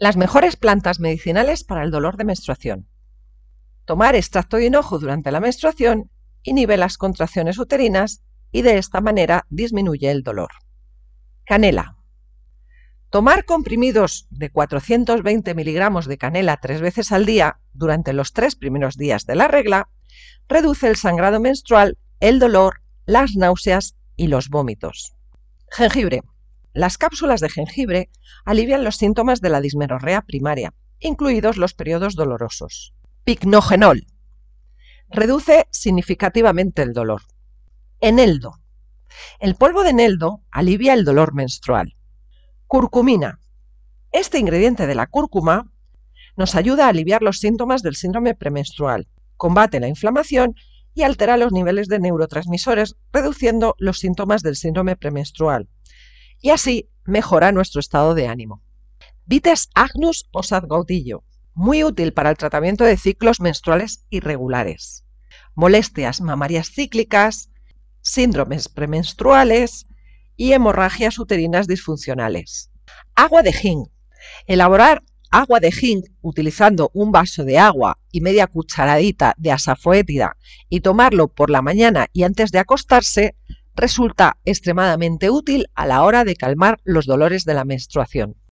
Las mejores plantas medicinales para el dolor de menstruación. Tomar extracto de enojo durante la menstruación inhibe las contracciones uterinas y de esta manera disminuye el dolor. Canela. Tomar comprimidos de 420 miligramos de canela tres veces al día durante los tres primeros días de la regla reduce el sangrado menstrual, el dolor, las náuseas y los vómitos. Jengibre. Las cápsulas de jengibre alivian los síntomas de la dismenorrea primaria, incluidos los periodos dolorosos. Picnogenol. Reduce significativamente el dolor. Eneldo. El polvo de eneldo alivia el dolor menstrual. Curcumina. Este ingrediente de la cúrcuma nos ayuda a aliviar los síntomas del síndrome premenstrual, combate la inflamación y altera los niveles de neurotransmisores, reduciendo los síntomas del síndrome premenstrual, y así mejora nuestro estado de ánimo. Vites agnus o sadgautillo, muy útil para el tratamiento de ciclos menstruales irregulares, molestias mamarias cíclicas, síndromes premenstruales y hemorragias uterinas disfuncionales. Agua de jing. Elaborar agua de zinc utilizando un vaso de agua y media cucharadita de asafoetida y tomarlo por la mañana y antes de acostarse resulta extremadamente útil a la hora de calmar los dolores de la menstruación.